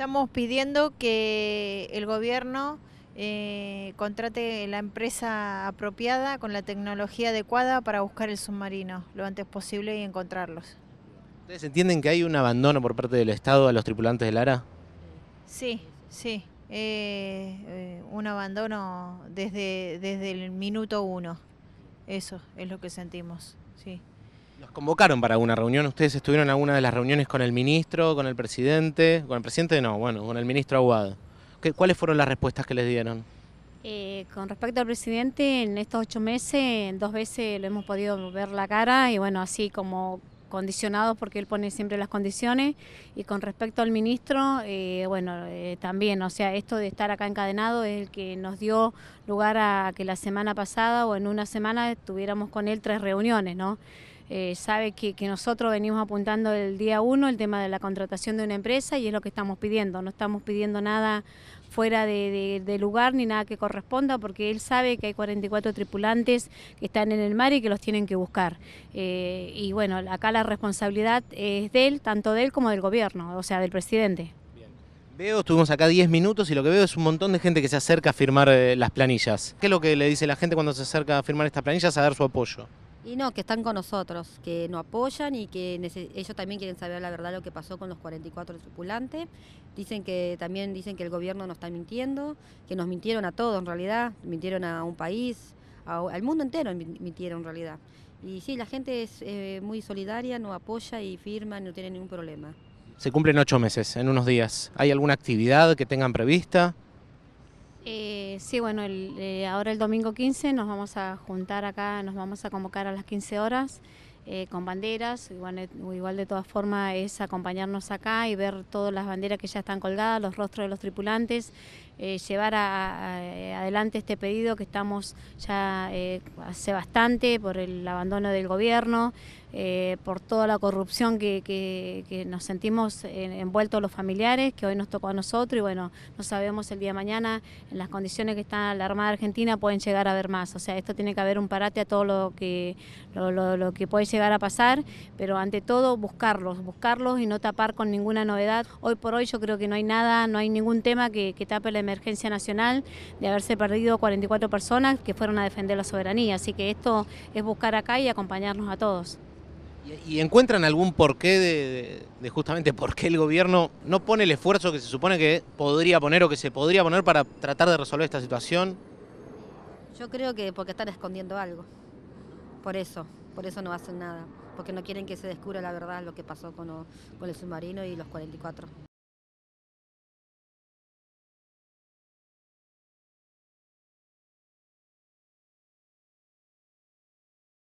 Estamos pidiendo que el gobierno eh, contrate la empresa apropiada con la tecnología adecuada para buscar el submarino lo antes posible y encontrarlos. ¿Ustedes entienden que hay un abandono por parte del Estado a los tripulantes del ARA? Sí, sí. Eh, eh, un abandono desde, desde el minuto uno. Eso es lo que sentimos, sí. ¿Los convocaron para una reunión? ¿Ustedes estuvieron en alguna de las reuniones con el ministro, con el presidente? Con el presidente no, bueno, con el ministro Aguado. ¿Qué, ¿Cuáles fueron las respuestas que les dieron? Eh, con respecto al presidente, en estos ocho meses, dos veces lo hemos podido ver la cara y bueno, así como condicionados porque él pone siempre las condiciones y con respecto al ministro, eh, bueno, eh, también, o sea, esto de estar acá encadenado es el que nos dio lugar a que la semana pasada o en una semana tuviéramos con él tres reuniones, ¿no? Eh, sabe que, nosotros venimos apuntando el día uno el tema de la contratación de una empresa y es lo que estamos pidiendo. No estamos pidiendo nada fuera de, lugar ni nada que corresponda porque él sabe que hay 44 tripulantes que están en el mar y que los tienen que buscar. Eh, y bueno, acá la responsabilidad es de él, tanto de él como del gobierno, o sea, del presidente. Bien. Veo, estuvimos acá 10 minutos y lo que veo es un montón de gente que se acerca a firmar eh, las planillas. ¿Qué es lo que le dice la gente cuando se acerca a firmar estas planillas? A dar su apoyo. Y no, que están con nosotros, que nos apoyan y que ellos también quieren saber la verdad lo que pasó con los 44 tripulantes. Dicen que también dicen que el gobierno nos está mintiendo, que nos mintieron a todos en realidad, mintieron a un país, al mundo entero mintieron en realidad. Y sí, la gente es eh, muy solidaria, nos apoya y firma, no tiene ningún problema. Se cumplen ocho meses, en unos días. ¿Hay alguna actividad que tengan prevista? Eh, sí, bueno, eh, ahora el domingo 15 nos vamos a juntar acá, nos vamos a convocar a las 15 horas eh, con banderas, igual, de todas formas es acompañarnos acá y ver todas las banderas que ya están colgadas, los rostros de los tripulantes, llevar adelante este pedido que estamos ya hace bastante por el abandono del gobierno, eh, por toda la corrupción que, nos sentimos envueltos los familiares, que hoy nos tocó a nosotros y bueno, no sabemos el día de mañana en las condiciones que está la Armada Argentina pueden llegar a ver más. O sea, esto tiene que haber un parate a todo lo que, lo, que puede llegar a pasar, pero ante todo buscarlos, buscarlos y no tapar con ninguna novedad. Hoy por hoy yo creo que no hay nada, no hay ningún tema que tape la emergencia nacional de haberse perdido 44 personas que fueron a defender la soberanía. Así que esto es buscar acá y acompañarnos a todos. ¿Y, encuentran algún porqué de, justamente por qué el gobierno no pone el esfuerzo que se supone que podría poner o que se podría poner para tratar de resolver esta situación? Yo creo que porque están escondiendo algo. Por eso, por eso no hacen nada. Porque no quieren que se descubra la verdad lo que pasó con, con el submarino y los 44.